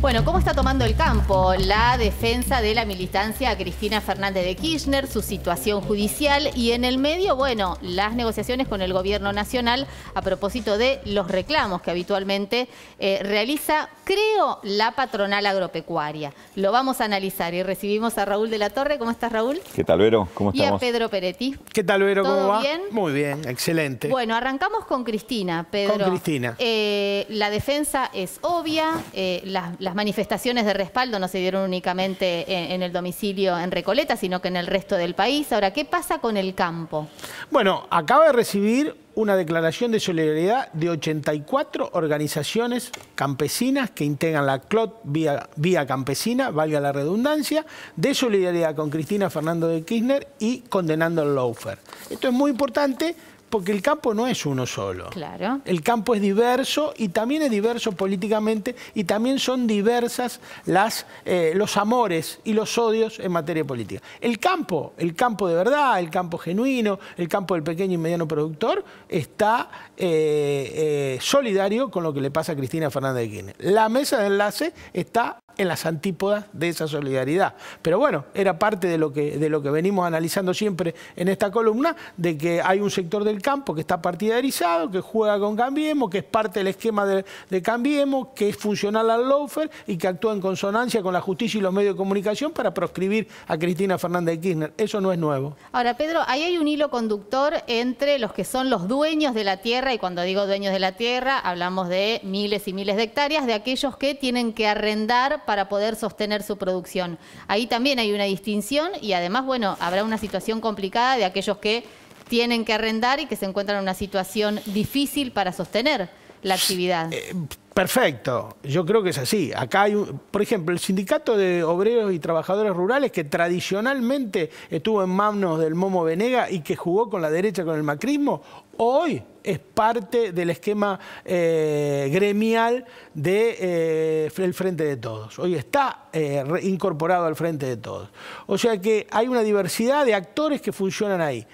Bueno, ¿cómo está tomando el campo la defensa de la militancia a Cristina Fernández de Kirchner, su situación judicial y en el medio, bueno, las negociaciones con el gobierno nacional a propósito de los reclamos que habitualmente eh, realiza, creo, la patronal agropecuaria? Lo vamos a analizar y recibimos a Raúl de la Torre. ¿Cómo estás, Raúl? ¿Qué tal, Vero? ¿Cómo estamos? Y a Pedro Peretti. ¿Qué tal, Vero? ¿Cómo va? Muy bien, excelente. Bueno, arrancamos con Cristina, Pedro. Con Cristina. Eh, la defensa es obvia, eh, las las manifestaciones de respaldo no se dieron únicamente en, el domicilio en Recoleta, sino que en el resto del país. Ahora, ¿qué pasa con el campo? Bueno, acaba de recibir una declaración de solidaridad de 84 organizaciones campesinas que integran la CLOT vía, campesina, valga la redundancia, de solidaridad con Cristina Fernando de Kirchner y condenando el Laufer. Esto es muy importante porque el campo no es uno solo. Claro. El campo es diverso y también es diverso políticamente y también son diversas las, eh, los amores y los odios en materia política. El campo, el campo de verdad, el campo genuino, el campo del pequeño y mediano productor, está eh, eh, solidario con lo que le pasa a Cristina Fernández de Kirchner. La mesa de enlace está en las antípodas de esa solidaridad. Pero bueno, era parte de lo que, de lo que venimos analizando siempre en esta columna, de que hay un sector del campo que está partidarizado, que juega con Cambiemos, que es parte del esquema de, Cambiemos, que es funcional al lawfare y que actúa en consonancia con la justicia y los medios de comunicación para proscribir a Cristina Fernández de Kirchner. Eso no es nuevo. Ahora, Pedro, ahí hay un hilo conductor entre los que son los dueños de la tierra, y cuando digo dueños de la tierra, hablamos de miles y miles de hectáreas, de aquellos que tienen que arrendar para poder sostener su producción. Ahí también hay una distinción y además, bueno, habrá una situación complicada de aquellos que tienen que arrendar y que se encuentran en una situación difícil para sostener la actividad. Eh, Perfecto, yo creo que es así. Acá hay, por ejemplo, el Sindicato de Obreros y Trabajadores Rurales, que tradicionalmente estuvo en manos del Momo Venega y que jugó con la derecha, con el macrismo, hoy es parte del esquema eh, gremial del de, eh, Frente de Todos. Hoy está eh, incorporado al Frente de Todos. O sea que hay una diversidad de actores que funcionan ahí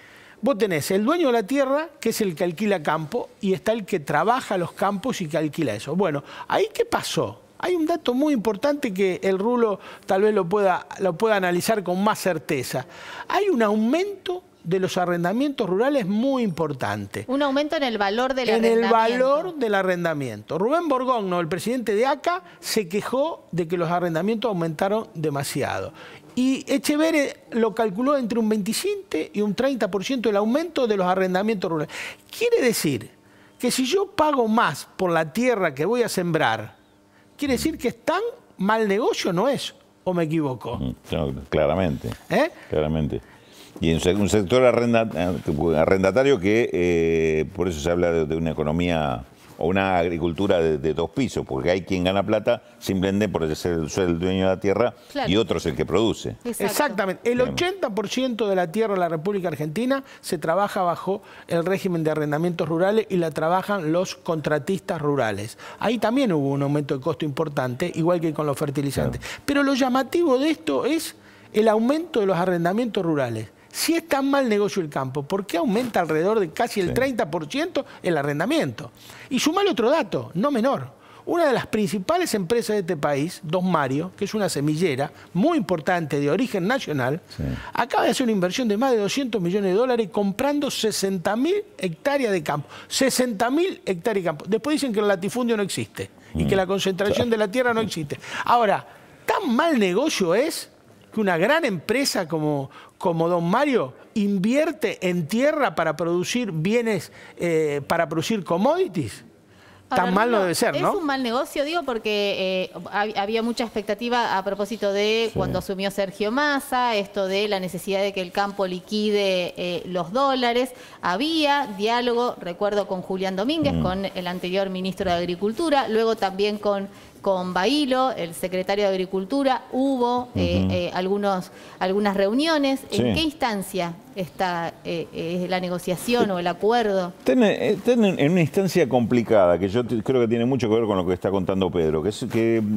vos tenés el dueño de la tierra, que es el que alquila campo, y está el que trabaja los campos y que alquila eso. Bueno, ahí qué pasó. Hay un dato muy importante que el rulo tal vez lo pueda, lo pueda analizar con más certeza. Hay un aumento de los arrendamientos rurales muy importante. Un aumento en el valor del arrendamiento. En el valor del arrendamiento. Rubén Borgogno, el presidente de ACA, se quejó de que los arrendamientos aumentaron demasiado. Y Echeverre lo calculó entre un 27 y un 30% el aumento de los arrendamientos rurales. Quiere decir que si yo pago más por la tierra que voy a sembrar, quiere decir que es tan mal negocio, ¿no es? ¿O me equivoco? Mm, claramente. ¿Eh? Claramente. Y en un sector eh, arrendatario que, eh, por eso se habla de una economía o una agricultura de, dos pisos, porque hay quien gana plata simplemente por ser, el dueño de la tierra y otro es el que produce. Exactamente. El 80% de la tierra de la República Argentina se trabaja bajo el régimen de arrendamientos rurales y la trabajan los contratistas rurales. Ahí también hubo un aumento de costo importante, igual que con los fertilizantes. Pero lo llamativo de esto es el aumento de los arrendamientos rurales. Si es tan mal negocio el campo, ¿por qué aumenta alrededor de casi el 30% el arrendamiento? Y sumale otro dato, no menor. Una de las principales empresas de este país, Dos Mario, que es una semillera muy importante de origen nacional, acaba de hacer una inversión de más de 200 millones de dólares comprando 60.000 hectáreas de campo. 60.000 hectáreas de campo. Después dicen que el latifundio no existe y que mm. la concentración de la tierra no existe. Ahora, tan mal negocio es que una gran empresa como, Don Mario invierte en tierra para producir bienes, eh, para producir commodities? Tan mal no debe ser, ¿no? Es un mal negocio, digo, porque eh, había mucha expectativa a propósito de cuando asumió Sergio Massa, esto de la necesidad de que el campo liquide eh, los dólares. Había diálogo, recuerdo, con Julián Domínguez, mm. con el anterior ministro de Agricultura, luego también con con Bailo, el secretario de Agricultura, hubo eh, eh, algunos, algunas reuniones. ¿En qué instancia está eh, la negociación o el acuerdo? Están en una instancia complicada, que yo creo que tiene mucho que ver con lo que está contando Pedro, que, es,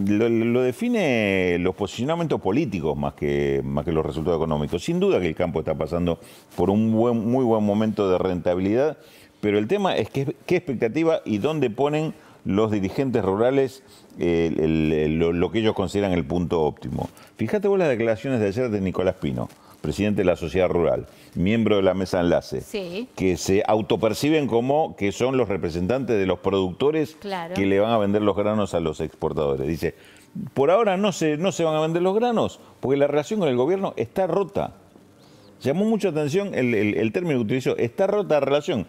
lo, define los posicionamientos políticos más que, más que los resultados económicos. Sin duda que el campo está pasando por un muy buen momento de rentabilidad, pero el tema es que, qué expectativa y dónde ponen los dirigentes rurales lo, que ellos consideran el punto óptimo. Fíjate vos las declaraciones de ayer de Nicolás Pino, presidente de la sociedad rural, miembro de la mesa enlace, que se autoperciben como que son los representantes de los productores que le van a vender los granos a los exportadores. Dice, por ahora no se, no se van a vender los granos porque la relación con el gobierno está rota. Llamó mucha atención el, el término que utilizó, está rota la relación.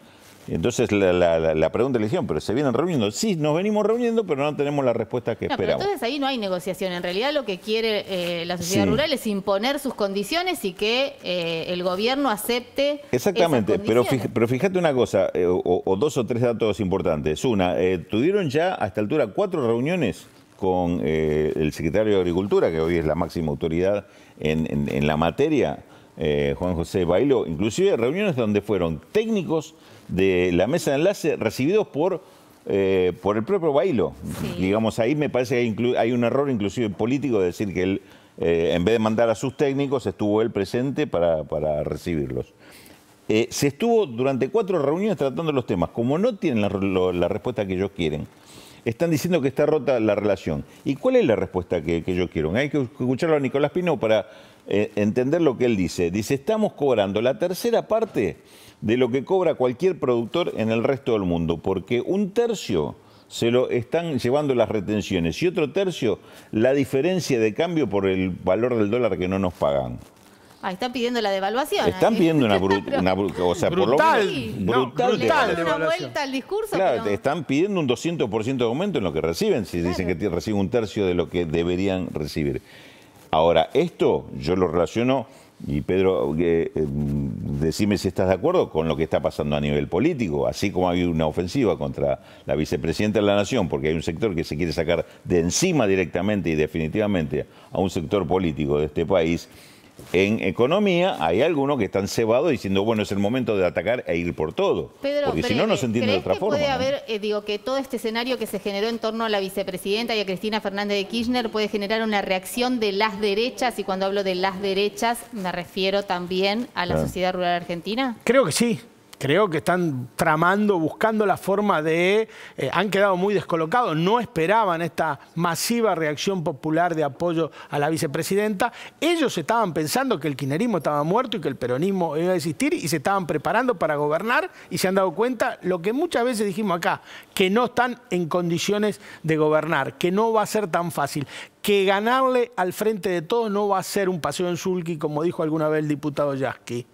Entonces la, la, la pregunta hicieron pero se vienen reuniendo. Sí, nos venimos reuniendo, pero no tenemos la respuesta que esperamos. entonces ahí no hay negociación. En realidad lo que quiere eh, la sociedad rural es imponer sus condiciones y que eh, el gobierno acepte. Exactamente, pero, fíjate, pero fíjate una cosa, eh, o, dos o tres datos importantes. Una, eh, tuvieron ya a esta altura cuatro reuniones con el secretario de Agricultura, que hoy es la máxima autoridad en la materia eh, Juan José Bailo, inclusive reuniones donde fueron técnicos de la mesa de enlace recibidos por, eh, por el propio Bailo. Digamos, ahí me parece que hay, un error inclusive político de decir que él, eh, en vez de mandar a sus técnicos, estuvo él presente para, recibirlos. se estuvo durante cuatro reuniones tratando los temas. Como no tienen la respuesta que ellos quieren, están diciendo que está rota la relación. ¿Y cuál es la respuesta que, yo quiero? Hay que escucharlo a Nicolás Pino para eh, entender lo que él dice. Dice, estamos cobrando la tercera parte de lo que cobra cualquier productor en el resto del mundo, porque un tercio se lo están llevando las retenciones y otro tercio la diferencia de cambio por el valor del dólar que no nos pagan. Ah, están pidiendo la devaluación. Están pidiendo una, brutal, o sea, brutal, brutal, brutal una vuelta al discurso. Claro, están pidiendo un 200% de aumento en lo que reciben, si dicen que reciben un tercio de lo que deberían recibir. Ahora, esto yo lo relaciono, y Pedro, eh, em, decime si estás de acuerdo con lo que está pasando a nivel político, así como ha habido una ofensiva contra la vicepresidenta de la Nación, porque hay un sector que se quiere sacar de encima directamente y definitivamente a un sector político de este país en economía hay algunos que están cebados diciendo, bueno, es el momento de atacar e ir por todo. Pedro, porque si no, no eh, se entiende de otra que forma. Puede haber, eh, digo, que todo este escenario que se generó en torno a la vicepresidenta y a Cristina Fernández de Kirchner puede generar una reacción de las derechas, y cuando hablo de las derechas, me refiero también a la sociedad rural argentina. Creo que sí, creo que están tramando, buscando la forma de... Eh, han quedado muy descolocados, no esperaban esta masiva reacción popular de apoyo a la vicepresidenta. Ellos estaban pensando que el kinerismo estaba muerto y que el peronismo iba a existir y se estaban preparando para gobernar y se han dado cuenta lo que muchas veces dijimos acá, que no están en condiciones de gobernar, que no va a ser tan fácil que ganarle al frente de todos no va a ser un paseo en zulki, como dijo alguna vez el diputado Yasky.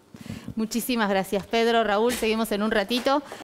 Muchísimas gracias, Pedro. Raúl, seguimos en un ratito.